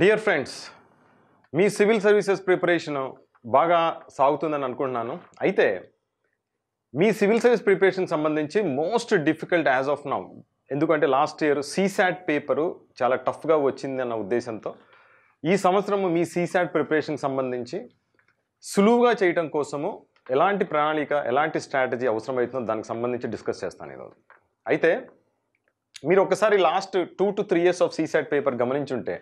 dear friends మీ civil services preparation బాగా సాగుతుందని అనుకుంటున్నాను అయితే మీ సివిల్ సర్వీస్ ప్రిపరేషన్ సంబంధించి most difficult as of now ఎందుకంటే లాస్ట్ ఇయర్ సీసాట్ పేపరు చాలా టఫ్గా వచ్చింది అన్న ఉద్దేశంతో ఈ సంవత్సరము మీ సీసాట్ ప్రిపరేషన్ సంబంధించి సులువుగా చేయటం కోసము ఎలాంటి ప్రణాళిక ఎలాంటి స్ట్రాటజీ అవసరమవుతుందో దానికి సంబంధించి డిస్కస్ చేస్తాను ఈరోజు అయితే మీరు ఒకసారి last two to three years of CSAT paper గమనించుంటే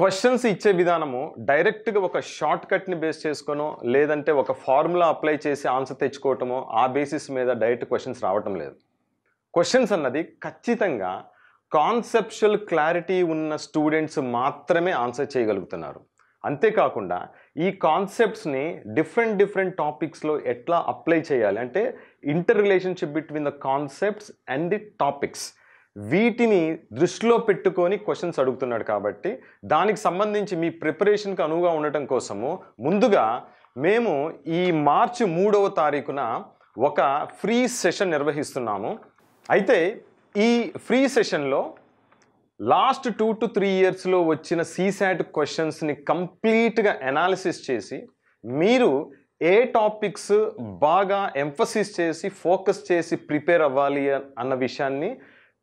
క్వశ్చన్స్ ఇచ్చే విధానము డైరెక్ట్గా ఒక షార్ట్ కట్ని బేస్ చేసుకోనో లేదంటే ఒక ఫార్ములా అప్లై చేసి ఆన్సర్ తెచ్చుకోవటమో ఆ బేసిస్ మీద డైరెక్ట్ క్వశ్చన్స్ రావటం లేదు క్వశ్చన్స్ అన్నది ఖచ్చితంగా కాన్సెప్షువల్ క్లారిటీ ఉన్న స్టూడెంట్స్ మాత్రమే ఆన్సర్ చేయగలుగుతున్నారు అంతేకాకుండా ఈ కాన్సెప్ట్స్ని డిఫరెంట్ డిఫరెంట్ టాపిక్స్లో ఎట్లా అప్లై చేయాలి అంటే interrelationship between the concepts and the topics వీటిని దృష్టిలో పెట్టుకొని క్వశ్చన్స్ అడుగుతున్నాడు కాబట్టి దానికి సంబంధించి మీ ప్రిపరేషన్కి అనువుగా ఉండటం కోసము ముందుగా మేము ఈ మార్చి మూడవ తారీఖున ఒక ఫ్రీ సెషన్ నిర్వహిస్తున్నాము అయితే ఈ ఫ్రీ సెషన్లో లాస్ట్ టూ టు త్రీ ఇయర్స్లో వచ్చిన సీసాట్ క్వశ్చన్స్ని కంప్లీట్గా అనాలిసిస్ చేసి మీరు ఏ టాపిక్స్ బాగా ఎంఫసిస్ చేసి ఫోకస్ చేసి ప్రిపేర్ అవ్వాలి అన్న విషయాన్ని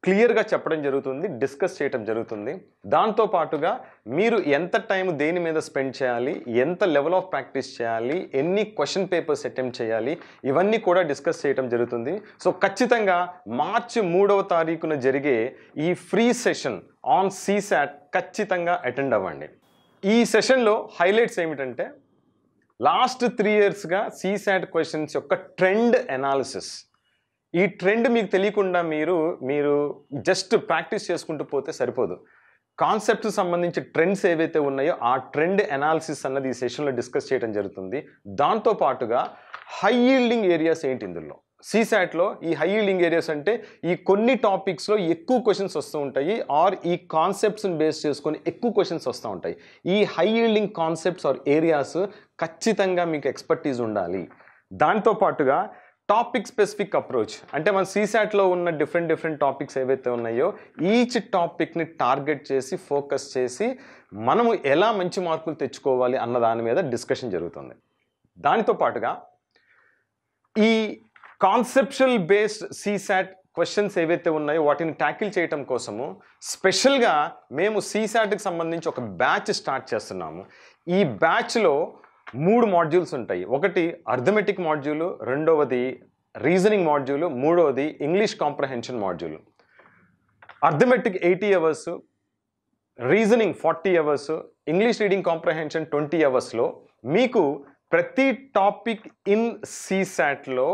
క్లియర్గా చెప్పడం జరుగుతుంది డిస్కస్ చేయడం జరుగుతుంది దాంతో పాటుగా మీరు ఎంత టైం దేని మీద స్పెండ్ చేయాలి ఎంత లెవెల్ ఆఫ్ ప్రాక్టీస్ చేయాలి ఎన్ని క్వశ్చన్ పేపర్స్ అటెంప్ట్ చేయాలి ఇవన్నీ కూడా డిస్కస్ చేయడం జరుగుతుంది సో ఖచ్చితంగా మార్చి మూడవ తారీఖున జరిగే ఈ ఫ్రీ సెషన్ ఆన్ సీసాట్ ఖచ్చితంగా అటెండ్ అవ్వండి ఈ సెషన్లో హైలైట్స్ ఏమిటంటే లాస్ట్ త్రీ ఇయర్స్గా సీసాట్ క్వశ్చన్స్ యొక్క ట్రెండ్ అనాలిసిస్ ఈ ట్రెండ్ మీకు తెలియకుండా మీరు మీరు జస్ట్ ప్రాక్టీస్ చేసుకుంటూ పోతే సరిపోదు కాన్సెప్ట్ సంబంధించి ట్రెండ్స్ ఏవైతే ఉన్నాయో ఆ ట్రెండ్ అనాలిసిస్ అన్నది ఈ సెషన్లో డిస్కస్ చేయడం జరుగుతుంది దాంతో పాటుగా హై ఈల్డింగ్ ఏరియాస్ ఏంటి ఇందులో సీసాట్లో ఈ హై ఈల్డింగ్ ఏరియాస్ అంటే ఈ కొన్ని టాపిక్స్లో ఎక్కువ క్వశ్చన్స్ వస్తూ ఉంటాయి ఆర్ ఈ కాన్సెప్ట్స్ని బేస్ చేసుకొని ఎక్కువ క్వశ్చన్స్ వస్తూ ఉంటాయి ఈ high yielding concepts or areas ఖచ్చితంగా మీకు ఎక్స్పర్టీస్ ఉండాలి దాంతో పాటుగా టాపిక్ స్పెసిఫిక్ అప్రోచ్ అంటే మన సీసాట్లో ఉన్న డిఫరెంట్ డిఫరెంట్ టాపిక్స్ ఏవైతే ఉన్నాయో ఈచ్ టాపిక్ని టార్గెట్ చేసి ఫోకస్ చేసి మనము ఎలా మంచి మార్కులు తెచ్చుకోవాలి అన్న దాని మీద డిస్కషన్ జరుగుతుంది దానితో పాటుగా ఈ కాన్సెప్షువల్ బేస్డ్ సీసాట్ క్వశ్చన్స్ ఏవైతే ఉన్నాయో వాటిని ట్యాకిల్ చేయటం కోసము స్పెషల్గా మేము సీసాట్కి సంబంధించి ఒక బ్యాచ్ స్టార్ట్ చేస్తున్నాము ఈ బ్యాచ్లో మూడు మాడ్యూల్స్ ఉంటాయి ఒకటి అర్థమెటిక్ మాడ్యూలు రెండవది రీజనింగ్ మాడ్యూలు మూడవది English comprehension module arithmetic eighty hours reasoning forty hours English reading comprehension twenty అవర్స్లో మీకు ప్రతి టాపిక్ ఇన్ సీసాట్లో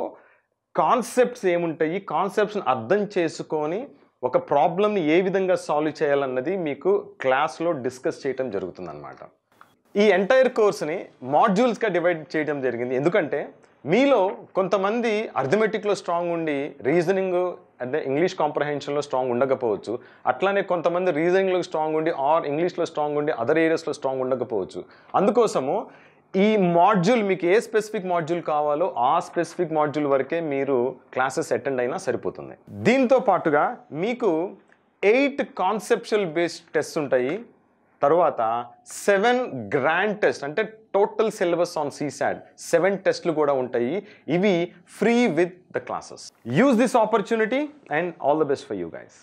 కాన్సెప్ట్స్ ఏముంటాయి కాన్సెప్ట్స్ని అర్థం చేసుకొని ఒక ప్రాబ్లమ్ని ఏ విధంగా సాల్వ్ చేయాలన్నది మీకు క్లాస్లో డిస్కస్ చేయటం జరుగుతుందన్నమాట ఈ ఎంటైర్ కోర్స్ని మాడ్యూల్స్గా డివైడ్ చేయడం జరిగింది ఎందుకంటే మీలో కొంతమంది అర్థమెటిక్లో స్ట్రాంగ్ ఉండి రీజనింగ్ అంటే ఇంగ్లీష్ కాంప్రహెన్షన్లో స్ట్రాంగ్ ఉండకపోవచ్చు అట్లానే కొంతమంది రీజనింగ్లో స్ట్రాంగ్ ఉండి ఆర్ ఇంగ్లీష్లో స్ట్రాంగ్ ఉండి అదర్ ఏరియాస్లో స్ట్రాంగ్ ఉండకపోవచ్చు అందుకోసము ఈ మాడ్యూల్ మీకు ఏ స్పెసిఫిక్ మాడ్యూల్ కావాలో ఆ స్పెసిఫిక్ మాడ్యూల్ వరకే మీరు క్లాసెస్ అటెండ్ అయినా సరిపోతుంది దీంతో పాటుగా మీకు ఎయిట్ కాన్సెప్షువల్ బేస్డ్ టెస్ట్ ఉంటాయి తర్వాత సెవెన్ గ్రాండ్ టెస్ట్ అంటే total syllabus on CSAT seven టెస్ట్లు కూడా ఉంటాయి ఇవి free with the classes use this opportunity and all the best for you guys